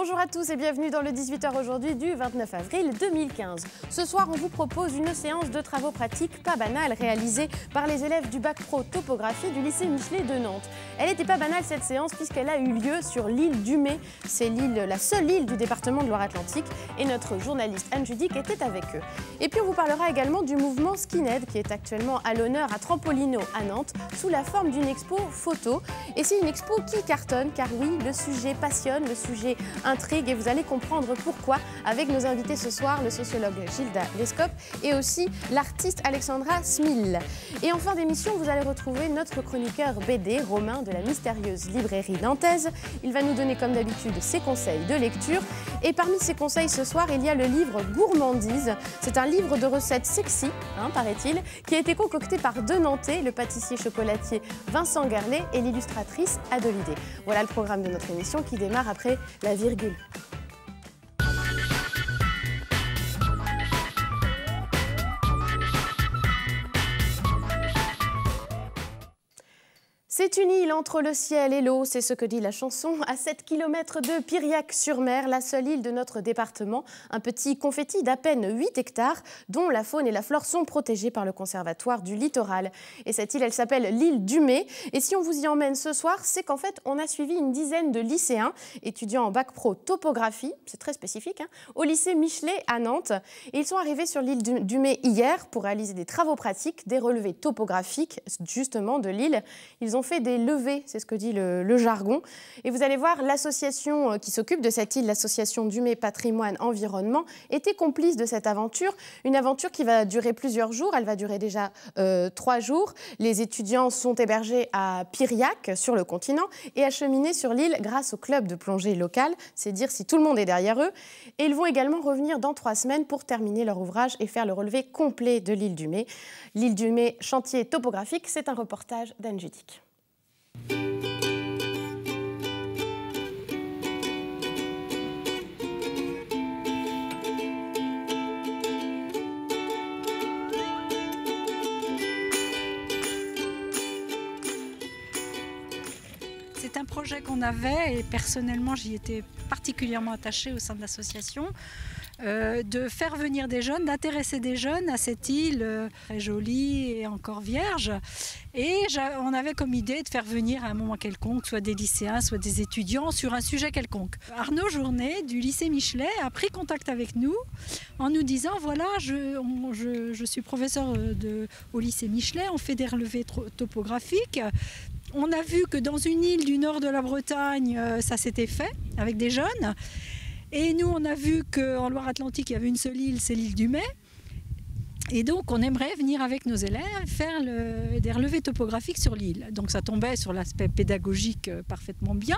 Bonjour à tous et bienvenue dans le 18h aujourd'hui du 29 avril 2015. Ce soir, on vous propose une séance de travaux pratiques pas banales réalisée par les élèves du bac pro topographie du lycée Michelet de Nantes. Elle n'était pas banale cette séance puisqu'elle a eu lieu sur l'île d'Umé. C'est la seule île du département de Loire-Atlantique et notre journaliste Anne Judic était avec eux. Et puis on vous parlera également du mouvement Skinhead qui est actuellement à l'honneur à Trampolino à Nantes sous la forme d'une expo photo. Et c'est une expo qui cartonne car oui, le sujet passionne, le sujet intrigue et vous allez comprendre pourquoi avec nos invités ce soir, le sociologue Gilda Lescope et aussi l'artiste Alexandra Smil. Et en fin d'émission, vous allez retrouver notre chroniqueur BD, Romain de la mystérieuse librairie nantaise. Il va nous donner comme d'habitude ses conseils de lecture. Et parmi ses conseils ce soir, il y a le livre Gourmandise. C'est un livre de recettes sexy, hein, paraît-il, qui a été concocté par deux Nantais, le pâtissier chocolatier Vincent garnet et l'illustratrice Adolidé. Voilà le programme de notre émission qui démarre après la virgule. Gül. C'est une île entre le ciel et l'eau, c'est ce que dit la chanson. À 7 km de Piriac-sur-Mer, la seule île de notre département, un petit confetti d'à peine 8 hectares, dont la faune et la flore sont protégées par le Conservatoire du littoral. Et cette île, elle s'appelle l'île Dumay. Et si on vous y emmène ce soir, c'est qu'en fait, on a suivi une dizaine de lycéens, étudiants en bac pro topographie, c'est très spécifique, hein, au lycée Michelet à Nantes. Et ils sont arrivés sur l'île Dumay hier pour réaliser des travaux pratiques, des relevés topographiques, justement, de l'île. Ils ont fait des levées, c'est ce que dit le, jargon. Et vous allez voir, l'association euh, qui s'occupe de cette île, l'association Dumais Patrimoine Environnement, était complice de cette aventure. Une aventure qui va durer plusieurs jours, elle va durer déjà euh, trois jours. Les étudiants sont hébergés à Piriac, sur le continent, et acheminés sur l'île grâce au club de plongée local. C'est dire si tout le monde est derrière eux. Et ils vont également revenir dans trois semaines pour terminer leur ouvrage et faire le relevé complet de l'île du L'île du chantier topographique, c'est un reportage d'Anne Judic. qu'on avait, et personnellement j'y étais particulièrement attachée au sein de l'association, euh, de faire venir des jeunes, d'intéresser des jeunes à cette île euh, très jolie et encore vierge. Et on avait comme idée de faire venir à un moment quelconque, soit des lycéens, soit des étudiants, sur un sujet quelconque. Arnaud Journet du lycée Michelet a pris contact avec nous en nous disant voilà, je, je, je suis professeur euh, de, au lycée Michelet, on fait des relevés topographiques on a vu que dans une île du nord de la Bretagne, euh, ça s'était fait avec des jeunes. Et nous, on a vu qu'en Loire-Atlantique, il y avait une seule île, c'est l'île du Mai. Et donc, on aimerait venir avec nos élèves faire des relevés topographiques sur l'île. Donc, ça tombait sur l'aspect pédagogique euh, parfaitement bien.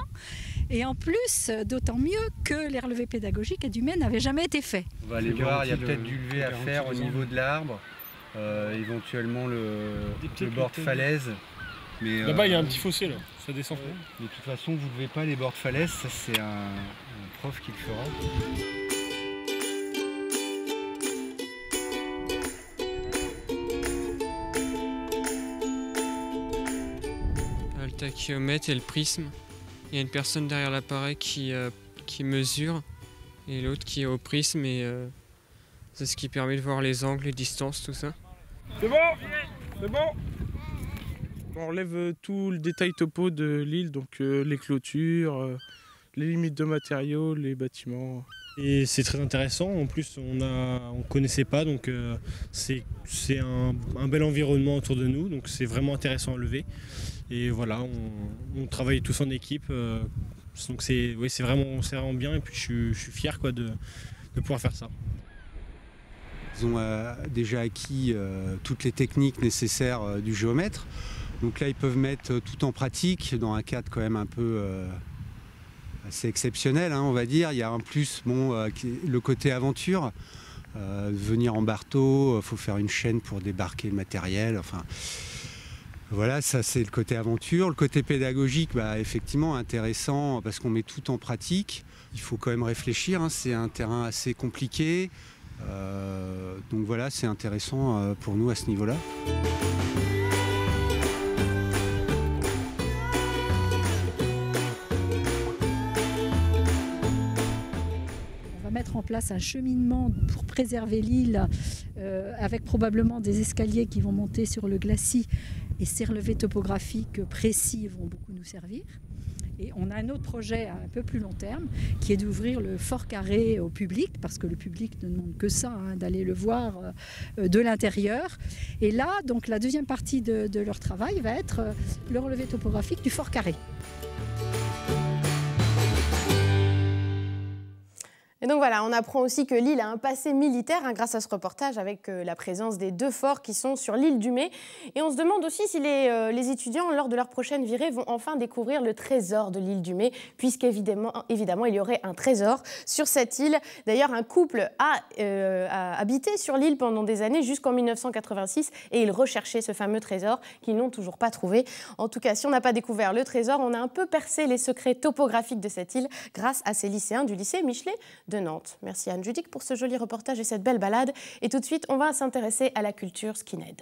Et en plus, d'autant mieux que les relevés pédagogiques à Mai n'avaient jamais été faits. On va aller voir, il y a peut-être du levé à faire au niveau de l'arbre, euh, éventuellement le bord de falaise. Euh, Là-bas, il y a un petit fossé, là. Ça descend. de toute façon, vous ne levez pas les bords de falaise. Ça, c'est un, prof qui le fera. tachyomètre et le prisme. Il y a une personne derrière l'appareil qui, euh, qui, mesure et l'autre qui est au prisme et euh, c'est ce qui permet de voir les angles, les distances, tout ça. C'est bon C'est bon on enlève euh, tout le détail topo de l'île, donc euh, les clôtures, euh, les limites de matériaux, les bâtiments. Et c'est très intéressant, en plus on ne connaissait pas, donc c'est un, bel environnement autour de nous, donc c'est vraiment intéressant à lever. Et voilà, on, travaille tous en équipe, donc c'est vraiment, bien et puis je, suis fier de pouvoir faire ça. Ils ont déjà acquis toutes les techniques nécessaires du géomètre. Donc là, ils peuvent mettre euh, tout en pratique dans un cadre quand même un peu euh, assez exceptionnel, hein, on va dire. Il y a en plus euh, le côté aventure. venir en barteau, il faut faire une chaîne pour débarquer le matériel. Enfin, voilà, ça c'est le côté aventure. Le côté pédagogique, bah, effectivement intéressant parce qu'on met tout en pratique. Il faut quand même réfléchir, hein. c'est un terrain assez compliqué. donc voilà, c'est intéressant pour nous à ce niveau-là. place un cheminement pour préserver l'île, euh, avec probablement des escaliers qui vont monter sur le glacis. Et ces relevés topographiques précis vont beaucoup nous servir. Et on a un autre projet un peu plus long terme qui est d'ouvrir le Fort Carré au public, parce que le public ne demande que ça, hein, d'aller le voir euh, de l'intérieur. Et là, donc la deuxième partie de, leur travail va être euh, le relevé topographique du Fort Carré. Et donc voilà, on apprend aussi que l'île a un passé militaire hein, grâce à ce reportage avec euh, la présence des deux forts qui sont sur l'île du Mai. Et on se demande aussi si euh, les, étudiants, lors de leur prochaine virée, vont enfin découvrir le trésor de l'île du Mai, puisqu'évidemment évidemment, il y aurait un trésor sur cette île. D'ailleurs, un couple a, euh, a habité sur l'île pendant des années jusqu'en 1986 et ils recherchaient ce fameux trésor qu'ils n'ont toujours pas trouvé. En tout cas, si on n'a pas découvert le trésor, on a un peu percé les secrets topographiques de cette île grâce à ces lycéens du lycée Michelet de Nantes. Merci Anne Judic pour ce joli reportage et cette belle balade. Et tout de suite, on va s'intéresser à la culture skinhead.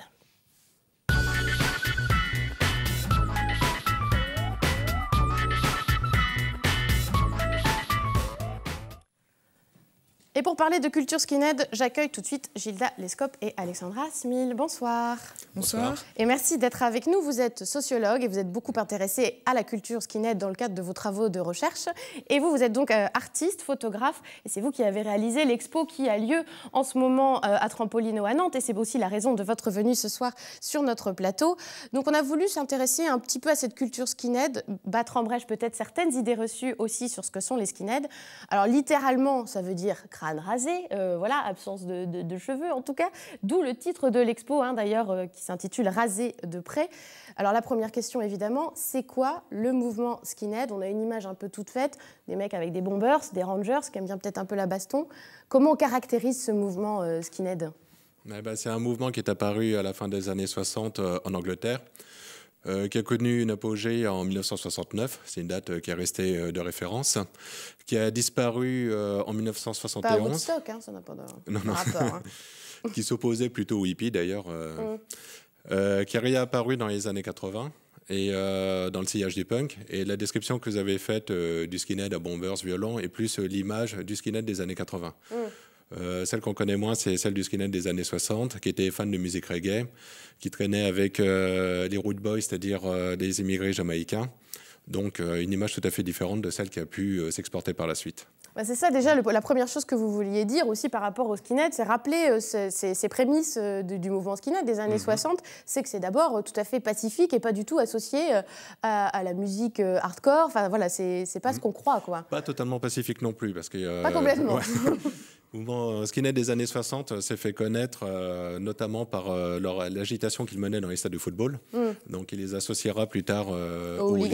Et pour parler de culture skinhead, j'accueille tout de suite Gilda Lescope et Alexandra Smil. Bonsoir. Bonsoir. Et merci d'être avec nous. Vous êtes sociologue et vous êtes beaucoup intéressé à la culture, skinhead dans le cadre de vos travaux de recherche. Et vous, vous êtes donc euh, artiste, photographe, et c'est vous qui avez réalisé l'expo qui a lieu en ce moment euh, à Trampolino à Nantes. Et c'est aussi la raison de votre venue ce soir sur notre plateau. Donc on a voulu s'intéresser un petit peu à cette culture skinhead, battre en brèche peut-être certaines idées reçues aussi sur ce que sont les skinheads. Alors littéralement, ça veut dire crâne rasé, euh, voilà, absence de, cheveux en tout cas, d'où le titre de l'expo hein, d'ailleurs qui s'intitule Rasé de près. Alors la première question évidemment, c'est quoi le mouvement skinhead On a une image un peu toute faite, des mecs avec des bombers, des rangers qui aiment bien peut-être un peu la baston. Comment on caractérise ce mouvement euh, skinhead eh ben, C'est un mouvement qui est apparu à la fin des années 60 euh, en Angleterre. Euh, qui a connu une apogée en 1969, c'est une date qui est restée de référence, qui a disparu en 1971. Pas Woodstock, hein, ça n'a pas de non, non. rapport. Hein. qui s'opposait plutôt au hippie, d'ailleurs, euh, mm. euh, qui est réapparu dans les années 80 et euh, dans le sillage du punk. Et la description que vous avez faite du skinhead à bombers violents est plus l'image du skinhead des années 80. Mm. celle qu'on connaît moins, c'est celle du skinhead des années 60, qui était fan de musique reggae, qui traînait avec les Root Boys, c'est-à-dire des immigrés jamaïcains. Donc une image tout à fait différente de celle qui a pu s'exporter par la suite. Bah, c'est ça déjà la première chose que vous vouliez dire aussi par rapport au skinhead, c'est rappeler euh, ces, prémices euh, du, mouvement skinhead des années 60, mhm. c'est que c'est d'abord euh, tout à fait pacifique et pas du tout associé à, la musique hardcore. Enfin voilà, c'est pas ce mhm. qu'on croit quoi. Pas totalement pacifique non plus parce que. pas complètement. Le mouvement skinhead des années 60 s'est fait connaître notamment par l'agitation qu'il menait dans les stades de football. Mm. Donc il les associera plus tard aux, aux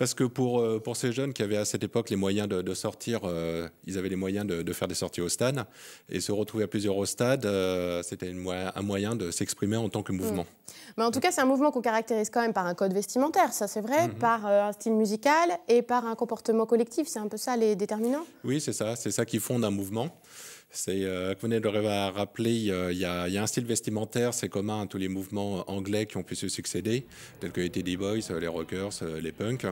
parce que pour, euh, pour ces jeunes qui avaient à cette époque les moyens de, sortir, euh, ils avaient les moyens de, faire des sorties au stade. Et se retrouver à plusieurs au stade, euh, c'était un moyen de s'exprimer en tant que mouvement. Mmh. Mais en tout cas, c'est un mouvement qu'on caractérise quand même par un code vestimentaire, ça c'est vrai, mmh. par un style musical et par un comportement collectif. C'est un peu ça les déterminants Oui, c'est ça. C'est ça qui fonde un mouvement. C'est euh, vous venez de rappeler, euh, il y, a un style vestimentaire, c'est commun à tous les mouvements anglais qui ont pu se succéder, tels que les Teddy Boys, euh, les Rockers, euh, les Punks.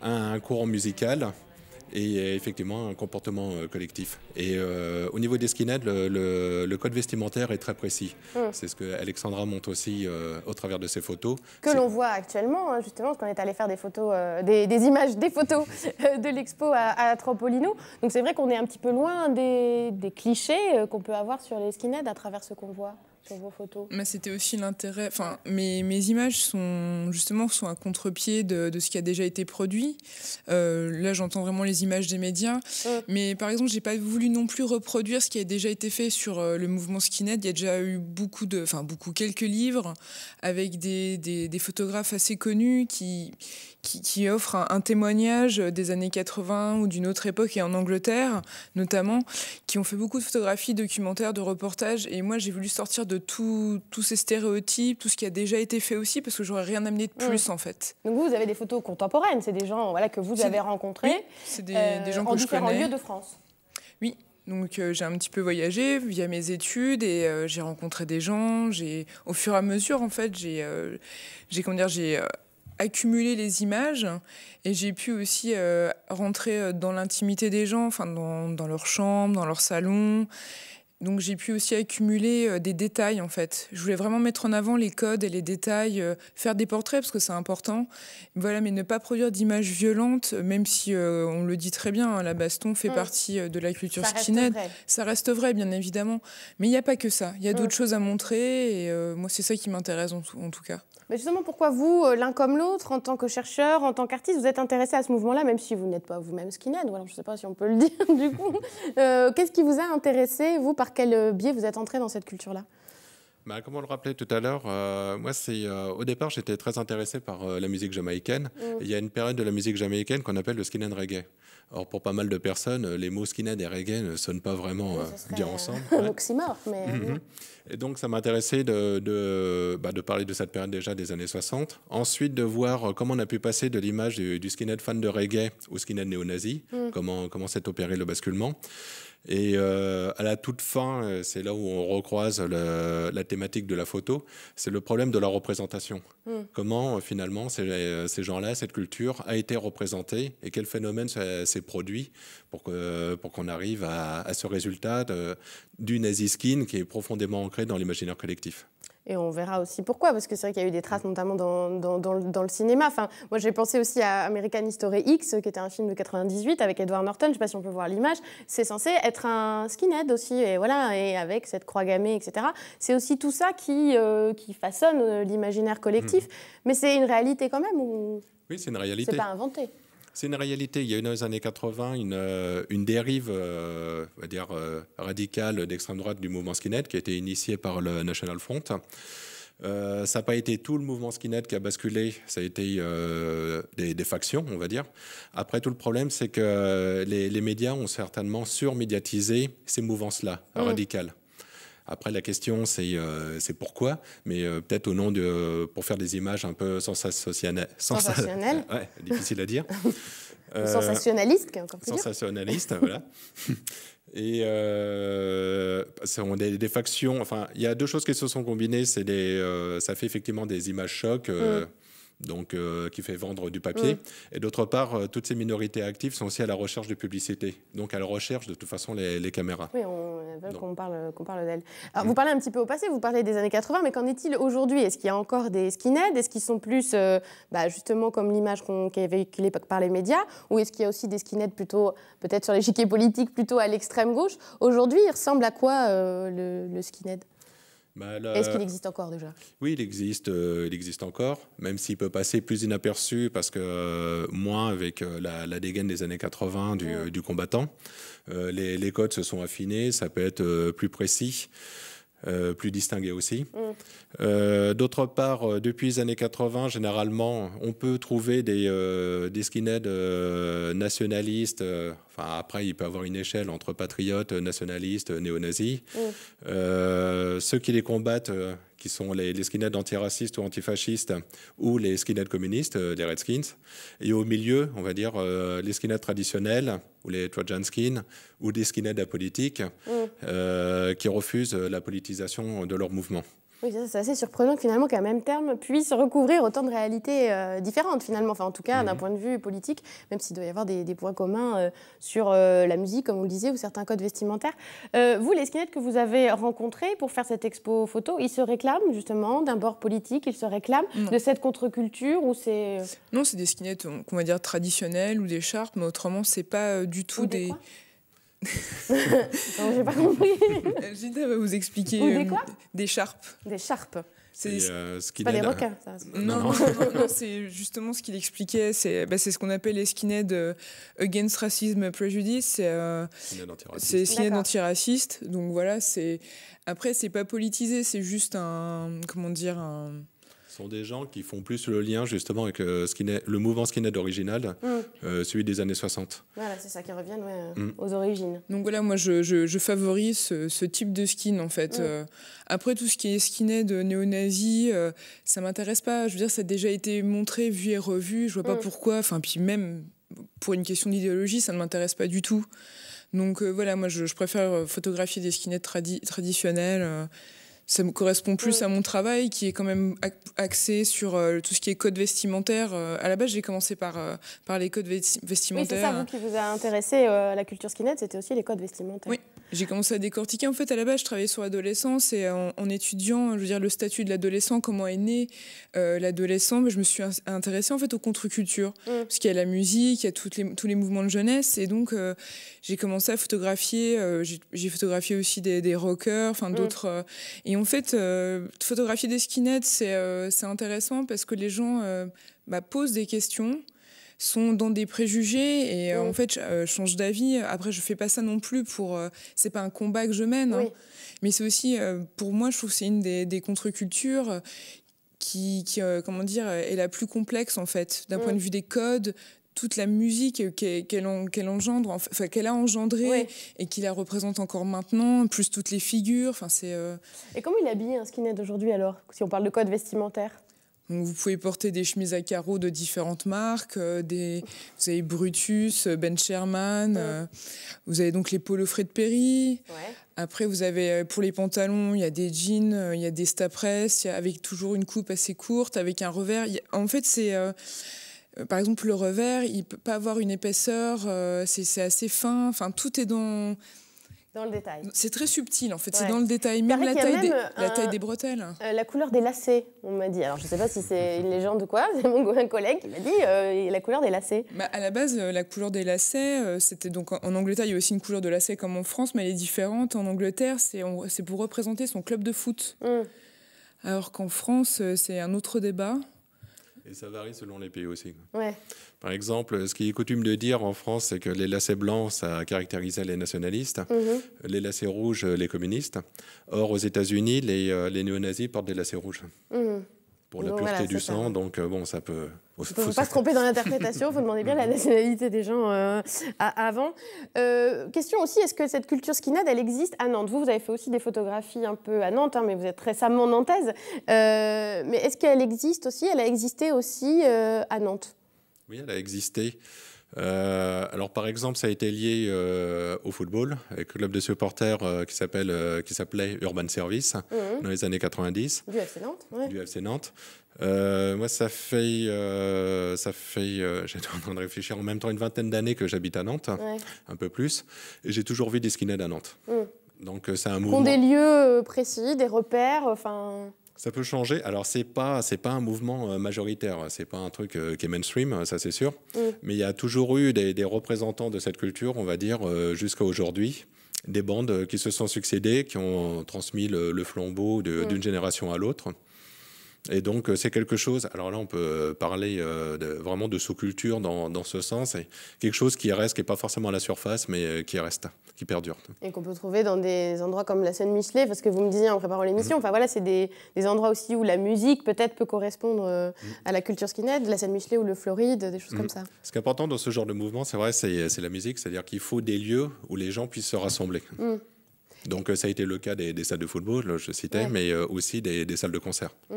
un courant musical et euh, effectivement un comportement euh, collectif. Et euh, au niveau des skinheads, le, le, code vestimentaire est très précis. Mm. C'est ce que Alexandra montre aussi au travers de ses photos. Que l'on voit actuellement, hein, justement, parce qu'on est allé faire des photos, des, images, des photos de l'expo à, à, Trampolino. Donc c'est vrai qu'on est un petit peu loin des, des clichés qu'on peut avoir sur les skinheads à travers ce qu'on voit vos photos Mais c'était aussi l'intérêt. Enfin, mes, mes, images sont justement sont à contre-pied de, de, ce qui a déjà été produit. Euh, là, j'entends vraiment les images des médias. Euh. Mais par exemple, j'ai pas voulu non plus reproduire ce qui a déjà été fait sur euh, le mouvement skinhead. Il y a déjà eu beaucoup de, enfin beaucoup quelques livres avec des, des, photographes assez connus qui qui, qui offrent un, un témoignage des années 80 ou d'une autre époque et en Angleterre notamment, qui ont fait beaucoup de photographies, documentaires, de reportages. Et moi, j'ai voulu sortir de tous ces stéréotypes, tout ce qui a déjà été fait aussi, parce que j'aurais rien amené de plus mm. en fait. Donc vous, avez des photos contemporaines, c'est des gens voilà, que vous avez rencontrés. c'est des, euh, gens que En différents lieux de France. Oui, donc euh, j'ai un petit peu voyagé via mes études et euh, j'ai rencontré des gens. J'ai, au fur et à mesure, en fait, j'ai, j'ai dire, j'ai accumulé les images et j'ai pu aussi rentrer dans l'intimité des gens, enfin dans, dans, leur chambre, dans leur salon. Donc j'ai pu aussi accumuler euh, des détails en fait. Je voulais vraiment mettre en avant les codes et les détails, euh, faire des portraits parce que c'est important. Voilà, mais ne pas produire d'images violentes, même si euh, on le dit très bien, hein, la baston fait mm. partie de la culture skinhead. ça reste vrai, bien évidemment. Mais il n'y a pas que ça. Il y a mm. d'autres choses à montrer et moi c'est ça qui m'intéresse en, tout cas. Mais justement, pourquoi vous, euh, l'un comme l'autre, en tant que chercheur, en tant qu'artiste, vous êtes intéressé à ce mouvement-là, même si vous n'êtes pas vous-même skinhead, je ne sais pas si on peut le dire du coup. Euh, qu'est-ce qui vous a intéressé, vous, par quel euh, biais vous êtes entré dans cette culture-là bah, comme on le rappelait tout à l'heure, moi, c'est au départ, j'étais très intéressé par la musique jamaïcaine. Mm. Il y a une période de la musique jamaïcaine qu'on appelle le skin reggae. Or, pour pas mal de personnes, les mots skinhead et reggae ne sonnent pas vraiment euh, bien ensemble. Un oxymore, mais. Mhm. Euh, et donc, ça m'intéressait de, bah, de, parler de cette période déjà des années 60. Ensuite, de voir euh, comment on a pu passer de l'image du, skinhead fan de reggae au skinhead néo-nazi, mm. comment, comment s'est opéré le basculement. Et euh, à la toute fin, euh, c'est là où on recroise la thématique de la photo, c'est le problème de la représentation. Hmm. Comment euh, finalement ces, gens-là, cette culture a été représentée et quel phénomène s'est produit pour qu'on arrive à, ce résultat du nazi skin qui est profondément ancré dans l'imaginaire collectif et on verra aussi pourquoi, parce que c'est vrai qu'il y a eu des traces notamment dans, le, cinéma. Enfin, moi j'ai pensé aussi à American History X, qui était un film de 98 avec Edward Norton, je ne sais pas si on peut voir l'image, c'est censé être un skinhead aussi, et voilà, et avec cette croix gammée, etc. C'est aussi tout ça qui, euh, qui façonne euh, l'imaginaire collectif, hmm. mais c'est une réalité quand même. Oui, c'est une réalité. C'est pas inventé. C'est une réalité. Il y a eu dans les années 80 euh, une, dérive euh, dire, euh, radicale d'extrême droite du mouvement skinhead qui a été initiée par le National Front. ça n'a pas été tout le mouvement skinhead qui a basculé, ça a été des, factions, on va dire. Après, tout le problème, c'est que les, médias ont certainement surmédiatisé ces mouvances-là, mmh. radicales. Après, la question, c'est euh, c'est pourquoi, mais euh, peut-être au nom de. Euh, pour faire des images un peu sensationnelles. Sensationnelles difficile à dire. sensationnaliste, comme dire Sensationnaliste, voilà. Et on des, des factions. Enfin, il y a deux choses qui se sont combinées. C'est ça fait effectivement des images chocs. Mm donc euh, qui fait vendre du papier. Mm. Et d'autre part, euh, toutes ces minorités actives sont aussi à la recherche de publicité, donc à la recherche de toute façon les, caméras. Oui, on veut qu'on parle, parle d'elles. Alors mm. vous parlez un petit peu au passé, vous parlez des années 80, mais qu'en est-il aujourd'hui Est-ce qu'il y a encore des skinheads Est-ce qu'ils sont plus euh, bah, justement comme l'image qu'on, qui est véhiculée par les médias Ou est-ce qu'il y a aussi des skinheads plutôt, peut-être sur les l'échiquier politiques, plutôt à l'extrême gauche Aujourd'hui, il ressemble à quoi le, le skinhead bah, Est-ce qu'il existe encore déjà Oui, il existe, euh, il existe encore, même s'il peut passer plus inaperçu parce que euh, moins avec euh, la, dégaine des années 80 du, combattant. Les, les, codes se sont affinés, ça peut être plus précis. Euh, plus distingué aussi. Mm. Euh, d'autre part, euh, depuis les années 80, généralement, on peut trouver des, des skinheads nationalistes. enfin, après, il peut avoir une échelle entre patriotes, nationalistes, néo-nazis. Mm. ceux qui les combattent, qui sont les, les skinheads antiracistes ou antifascistes, ou les skinheads communistes, euh, les Redskins. Et au milieu, on va dire, euh, les skinheads traditionnels, ou les Trojan Skins, ou des skinheads apolitiques, mm. euh, qui refusent la politisation de leur mouvement. Oui, c'est assez surprenant finalement qu'un même terme puisse recouvrir autant de réalités euh, différentes finalement, enfin en tout cas d'un point de vue politique, même s'il doit y avoir des, points communs euh, sur euh, la musique, comme vous le disiez, ou certains codes vestimentaires. vous, les skinheads que vous avez rencontrés pour faire cette expo photo, ils se réclament justement d'un bord politique, ils se réclament de cette contre-culture ou c'est... Non, c'est des skinheads qu'on va dire traditionnels ou des charpes, mais autrement c'est pas du tout des non, j'ai pas compris. Gita va vous expliquer. des euh, quoi Des charpes. Des charpes. C'est euh, pas des requins, ça. Non, c'est justement ce qu'il expliquait. C'est bah, ce qu'on appelle les skinheads euh, against racism prejudice. C'est skinhead antiraciste. Donc voilà, c'est. Après, c'est pas politisé, c'est juste un. Comment dire un sont des gens qui font plus le lien justement avec euh, le mouvement skinhead original, mm. euh, celui des années 60. Voilà, c'est ça qui revient euh, mm. aux origines. Donc voilà, moi je, favorise ce, type de skin en fait. Mm. après tout ce qui est skinhead néo-nazi, ça m'intéresse pas. Je veux dire, ça a déjà été montré, vu et revu. Je vois pas pourquoi. Enfin, puis même pour une question d'idéologie, ça ne m'intéresse pas du tout. Donc voilà, moi je, préfère photographier des skinheads traditionnels ça me correspond plus à mon travail qui est quand même axé sur euh, tout ce qui est code vestimentaire. Euh, à la base, j'ai commencé par, euh, par les codes vestimentaires. Oui, c'est ça, vous qui vous a intéressé à la culture skinhead, c'était aussi les codes vestimentaires. Oui, j'ai commencé à décortiquer. En fait, à la base, je travaillais sur l'adolescence et en, étudiant, je veux dire, le statut de l'adolescent, comment est né euh, l'adolescent, mais je me suis intéressée en fait aux contre-cultures, mm. parce qu'il y a la musique, il y a toutes tous les mouvements de jeunesse, et donc euh, j'ai commencé à photographier. Euh, j'ai photographié aussi des, rockers, enfin mm. d'autres. et en fait, photographier des skinheads, c'est intéressant parce que les gens bah, posent des questions sont dans des préjugés et euh, en fait euh, je change d'avis. Après, je fais pas ça non plus pour. Euh, c'est pas un combat que je mène, hein. mais c'est aussi pour moi, je trouve que c'est une des, contre-cultures qui, comment dire, est la plus complexe en fait, d'un point mm. de vue des codes, toute la musique qu'elle engendre, qu'elle a engendrée et qui la représente encore maintenant, plus toutes les figures. Enfin c'est. Et comment il habille un skinhead aujourd'hui alors, si on parle de code vestimentaire vous pouvez porter des chemises à carreaux de différentes marques, euh, des, vous avez Brutus, euh, Ben Sherman, euh, vous avez donc les polos Fred Perry. Après, vous avez pour les pantalons, il y a des jeans, il y a des stapress, avec toujours une coupe assez courte, avec un revers. en fait, c'est par exemple le revers, il peut pas avoir une épaisseur, c'est assez fin. Enfin, tout est dans détail. C'est très subtil en fait, c'est dans le détail. Même, la taille, des, la taille, des, bretelles. Euh, la couleur des lacets, on m'a dit. Alors je ne sais pas si c'est une légende ou quoi, c'est mon collègue qui m'a dit euh, la couleur des lacets. Bah, à la base, euh, la couleur des lacets, c'était donc en Angleterre, il y a aussi une couleur de lacets comme en France, mais elle est différente. En Angleterre, c'est pour représenter son club de foot. Hmm. Alors qu'en France, c'est un autre débat. Et ça varie selon les pays aussi. Par exemple, ce qui est coutume de dire en France, c'est que les lacets blancs, ça caractérisait les nationalistes, mhm. les lacets rouges, les communistes. Or, aux États-Unis, les, euh, les néo-nazis portent des lacets rouges. Mhm pour la pureté du sang. Hein. Donc euh, bon, ça peut. Il ne faut, pas se tromper dans l'interprétation. vous demandez bien la nationalité des gens euh, avant. Euh, question aussi est-ce que cette culture skinade elle existe à Nantes Vous, vous avez fait aussi des photographies un peu à Nantes, hein, mais vous êtes récemment nantaise. mais est-ce qu'elle existe aussi Elle a existé aussi à Nantes. Oui, elle a existé. Euh, alors par exemple, ça a été lié euh, au football, avec le club de supporters euh, qui s'appelle qui s'appelait Urban Service mhm. dans les années 90. Du FC Nantes. Du FC Nantes. moi, ça fait ça fait j'étais en de réfléchir en même temps une vingtaine d'années que j'habite à Nantes, un peu plus, et j'ai toujours vu des skinheads à Nantes. Mm. Donc c'est un mouvement. Ont des lieux précis, des repères, enfin. Ça peut changer. Alors c'est pas c'est pas un mouvement euh, majoritaire, c'est pas un truc euh, qui est mainstream, hein, ça c'est sûr. Mm. Mais il y a toujours eu des, représentants de cette culture, on va dire euh, jusqu'à aujourd'hui, des bandes qui se sont succédées, qui ont transmis le, flambeau mm. d'une génération à l'autre. Et donc, euh, c'est quelque chose, alors là, on peut euh, parler euh, vraiment de sous-culture dans, ce sens, et quelque chose qui reste, qui n'est pas forcément à la surface, mais qui reste, qui perdure. Et qu'on peut trouver dans des endroits comme la scène Michelet, parce que vous me disiez en préparant l'émission, mhm. enfin voilà, c'est des, endroits aussi où la musique peut-être peut correspondre à la culture skinhead, la scène Michelet ou le Floride, des choses comme mhm. ça. Ce qui est important dans ce genre de mouvement, c'est vrai, c'est la musique, c'est-à-dire qu'il faut des lieux où les gens puissent se rassembler. Mm. Donc ça a été le cas des, salles de football, je citais, mais aussi des, salles de concert. Mm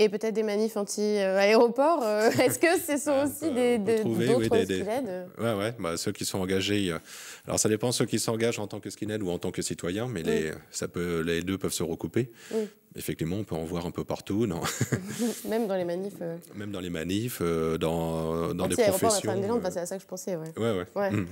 et peut-être des manifs anti-aéroport. Euh, est-ce que ce sont aussi des, d'autres oui, skinheads ouais, ouais. Bah, ceux qui sont engagés. Alors ça dépend ceux qui s'engagent en tant que skinhead ou en tant que citoyen, mais les, ça peut, les deux peuvent se recouper. Effectivement, on peut en voir un peu partout. Non Même dans les manifs. Euh. Même dans les manifs, euh, dans, dans des professions. Enfin, c'est à ça que je pensais. Ouais. ouais, ouais. Mmh.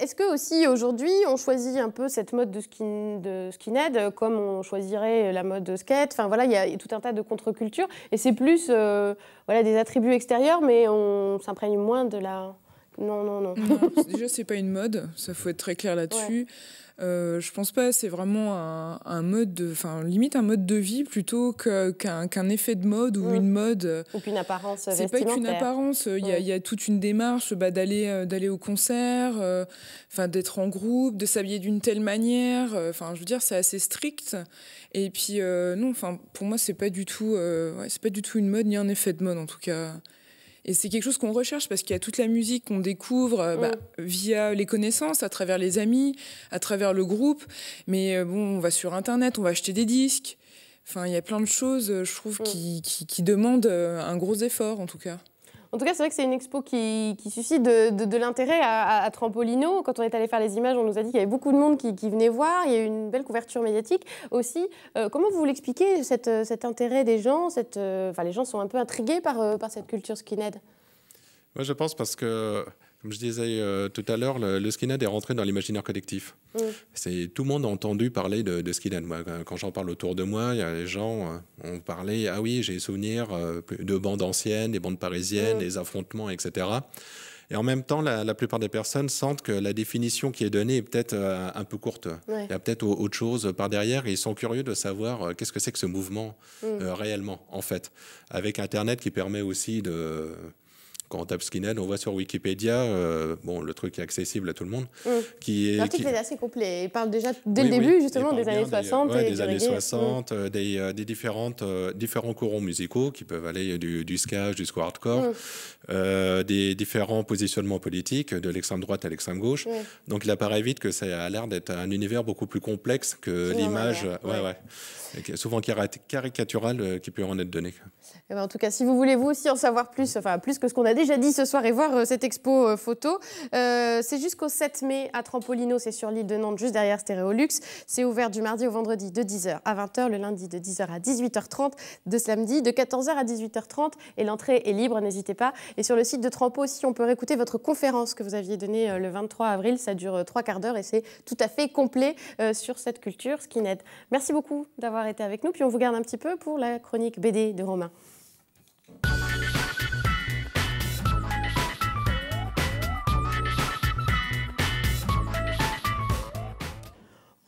Est-ce que aussi aujourd'hui, on choisit un peu cette mode de, skin, de skinhead comme on choisirait la mode de skate Enfin voilà, il y a tout un tas de de contre-culture. Et c'est plus euh, voilà, des attributs extérieurs, mais on s'imprègne moins de la. Non, non, non. déjà, c'est pas une mode, ça faut être très clair là-dessus. Euh, je pense pas, c'est vraiment un, mode de, enfin limite un mode de vie plutôt qu'un effet de mode ou mm. une mode. Euh, ou qu'une apparence. C'est pas qu'une apparence. Euh, il y, mm. y, a toute une démarche bah, d'aller euh, au concert, d'être en groupe, de s'habiller d'une telle manière. Enfin, je veux dire, c'est assez strict. Et puis non, pour moi, c'est pas c'est pas du tout une mode ni un effet de mode en tout cas. Et c'est quelque chose qu'on recherche parce qu'il y a toute la musique qu'on découvre euh, bah, mm. via les connaissances, à travers les amis, à travers le groupe. Mais euh, bon, on va sur Internet, on va acheter des disques. Enfin, il y a plein de choses, euh, je trouve, mm. qui demandent un gros effort, en tout cas. En tout cas, c'est vrai que c'est une expo qui, suscite de, l'intérêt à, Trampolino. Quand on est allé faire les images, on nous a dit qu'il y avait beaucoup de monde qui, venait voir. Il y a eu une belle couverture médiatique aussi. Euh, comment vous l'expliquez, euh, cet, intérêt des gens cette, euh, Les gens sont un peu intrigués par, par cette culture skinhead Moi, je pense parce que comme je disais euh, tout à l'heure, le, skinhead est rentré dans l'imaginaire collectif. Mm. C'est tout le monde a entendu parler de, skinhead. Moi, quand j'en parle autour de moi, il y a les gens euh, ont parlé. Ah oui, j'ai des souvenirs euh, de bandes anciennes, des bandes parisiennes, mm. des affrontements, etc. Et en même temps, la, plupart des personnes sentent que la définition qui est donnée est peut-être un peu courte. Il y a peut-être autre chose par derrière. ils sont curieux de savoir qu'est-ce que c'est que ce mouvement mm. réellement, en fait. Avec Internet qui permet aussi de quand on tape skinhead, on voit sur Wikipédia, euh, bon, le truc est accessible à tout le monde. Mm. Qui est, L'article est assez complet. Il parle déjà dès le début, justement, des années 60. Des, des années 60, euh, euh, des, différentes, différents courants musicaux qui peuvent aller du, du ska jusqu'au hardcore, mm. des différents positionnements politiques, de l'extrême droite à l'extrême gauche. Mm. Donc il apparaît vite que ça a l'air d'être un univers beaucoup plus complexe que l'image, souvent caricaturale qui peut en être donnée. Eh ben, en tout cas, si vous voulez vous aussi en savoir plus, enfin plus que ce qu'on a déjà dit ce soir et voir euh, cette expo euh, photo. Euh, c'est jusqu'au 7 mai à Trampolino, c'est sur l'île de Nantes, juste derrière Stéréolux. C'est ouvert du mardi au vendredi de 10h à 20h, le lundi de 10h à 18h30, de samedi de 14h à 18h30 et l'entrée est libre, n'hésitez pas. Et sur le site de Trampo aussi, on peut réécouter votre conférence que vous aviez donnée le 23 avril. Ça dure trois quarts d'heure et c'est tout à fait complet sur cette culture skinhead. Merci beaucoup d'avoir été avec nous. Puis on vous garde un petit peu pour la chronique BD de Romain.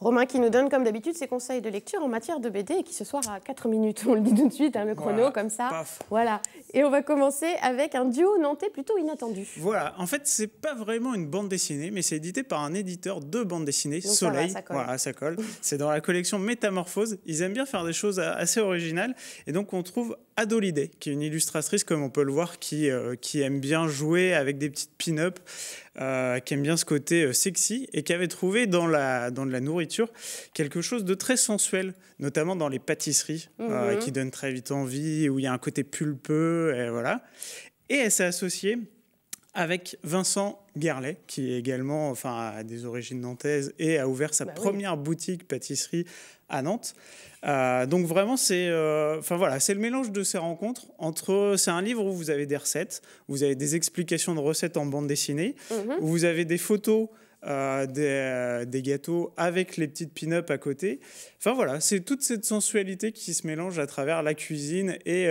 Romain qui nous donne, comme d'habitude, ses conseils de lecture en matière de BD et qui ce soir a 4 minutes, on le dit tout de suite, hein, le chrono comme ça. Voilà. Et on va commencer avec un duo nantais plutôt inattendu. Voilà. En fait, c'est pas vraiment une bande dessinée, mais c'est édité par un éditeur de bande dessinée, Soleil. colle. Voilà, ça colle. c'est dans la collection Métamorphose. Ils aiment bien faire des choses assez originales. Et donc, on trouve Adolide, qui est une illustratrice, comme on peut le voir, qui, euh, qui aime bien jouer avec des petites pin-up, euh, qui aime bien ce côté euh, sexy, et qui avait trouvé dans, la, dans de la nourriture quelque chose de très sensuel, notamment dans les pâtisseries, mhm. qui donnent très vite envie, où il y a un côté pulpeux, et voilà. Et elle s'est associée avec Vincent Garlet, qui est également enfin, a des origines nantaises et a ouvert sa bah première boutique pâtisserie à Nantes. Euh, donc vraiment, c'est euh, enfin voilà, c'est le mélange de ces rencontres entre c'est un livre où vous avez des recettes, vous avez des explications de recettes en bande dessinée, mhm. où vous avez des photos. Euh, des, gâteaux avec les petites pin-up à côté. Enfin voilà, c'est toute cette sensualité qui se mélange à travers la cuisine et,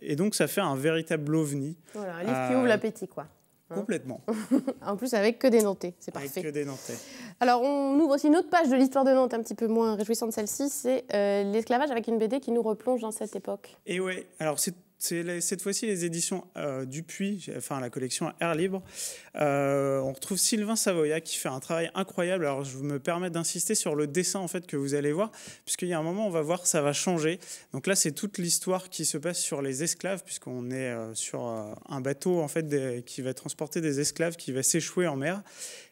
et donc ça fait un véritable ovni. Voilà, un livre qui ouvre l'appétit quoi. Hein Complètement. en plus, avec que des Nantais, c'est parfait. Avec que des Nantais. Alors, on ouvre aussi une autre page de l'histoire de Nantes, un petit peu moins réjouissante celle-ci, c'est euh, l'esclavage avec une BD qui nous replonge dans cette époque. Et ouais, alors c'est cette fois-ci les éditions du euh, Dupuis, enfin la collection Air Libre. Euh, on retrouve Sylvain Savoya qui fait un travail incroyable. Alors je me permets d'insister sur le dessin en fait que vous allez voir, puisqu'il y a un moment on va voir ça va changer. Donc là c'est toute l'histoire qui se passe sur les esclaves, puisqu'on est euh, sur un bateau en fait qui va transporter des esclaves qui va s'échouer en mer.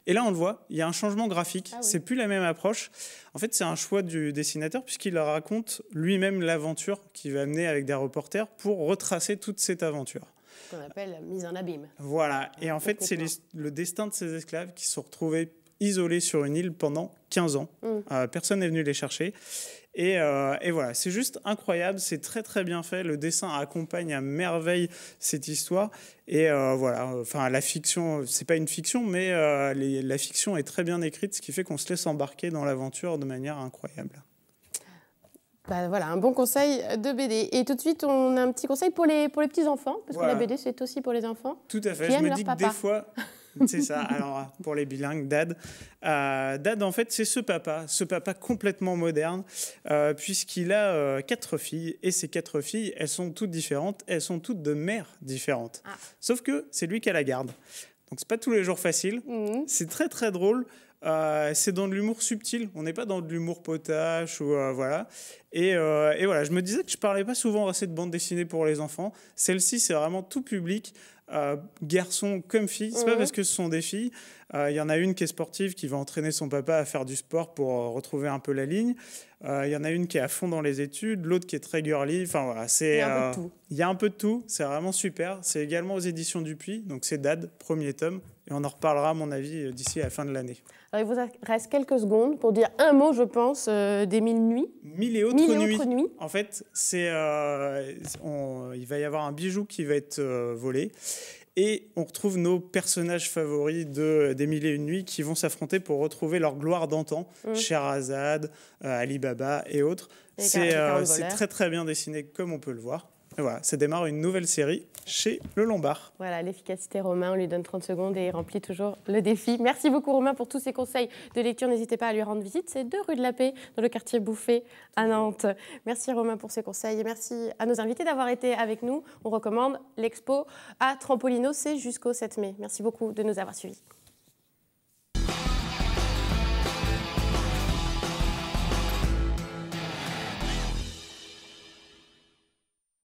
Et là, on le voit, il y a un changement graphique. Ah c'est plus la même approche. En fait, c'est un choix du dessinateur puisqu'il raconte lui-même l'aventure qu'il va amener avec des reporters pour retracer toute cette aventure. Qu'on appelle mise en abîme. Voilà. Et en ah, fait, c'est le destin de ces esclaves qui sont retrouvés isolés sur une île pendant 15 ans. Mm. Euh, personne n'est venu les chercher. Euh, et, voilà, c'est juste incroyable, c'est très très bien fait. Le dessin accompagne à merveille cette histoire. Et euh, voilà, enfin la fiction, c'est pas une fiction, mais la fiction est très bien écrite, ce qui fait qu'on se laisse embarquer dans l'aventure de manière incroyable. Bah, voilà, un bon conseil de BD. Et tout de suite, on a un petit conseil pour les, pour les petits-enfants, parce que la BD, c'est aussi pour les enfants. Tout à fait, je me dis que des fois, c'est ça. Alors, pour les bilingues, Dad. Euh, Dad, en fait, c'est ce papa, ce papa complètement moderne, euh, puisqu'il a euh, quatre filles. Et ces quatre filles, elles sont toutes différentes. Elles sont toutes de mères différentes. Ah. Sauf que c'est lui qui a la garde. Donc, c'est pas tous les jours facile. Mhm. C'est très, très drôle. c'est dans de l'humour subtil. On n'est pas dans de l'humour potache ou voilà. Et, et, voilà, je me disais que je parlais pas souvent assez de bande dessinée pour les enfants. Celle-ci, c'est vraiment tout public. Euh, garçon garçons comme filles. C'est pas mhm. parce que ce sont des filles. Euh, il y en a une qui est sportive qui va entraîner son papa à faire du sport pour euh, retrouver un peu la ligne. Il y en a une qui est à fond dans les études, l'autre qui est très girly. Enfin voilà, c'est. Il y a un peu de tout. C'est vraiment super. C'est également aux éditions Dupuis. Donc c'est Dad, premier tome. Et on en reparlera, à mon avis, d'ici à la fin de l'année. il vous reste quelques secondes pour dire un mot, je pense, des mille nuits. Mille et autres, nuits. En fait, c'est, il va y avoir un bijou qui va être volé. Et on retrouve nos personnages favoris de des Mille et Une Nuits qui vont s'affronter pour retrouver leur gloire d'antan, mm. Sherazade, euh, Ali Baba et autres. C'est euh, très très bien dessiné comme on peut le voir. Voilà, ça démarre une nouvelle série chez le Lombard. Voilà, l'efficacité Romain, on lui donne 30 secondes et il remplit toujours le défi. Merci beaucoup Romain pour tous ces conseils de lecture. N'hésitez pas à lui rendre visite, c'est deux rue de la Paix, dans le quartier Bouffé à Nantes. Merci Romain pour ces conseils et merci à nos invités d'avoir été avec nous. On recommande l'expo à Trampolino, c'est jusqu'au 7 mai. Merci beaucoup de nous avoir suivis.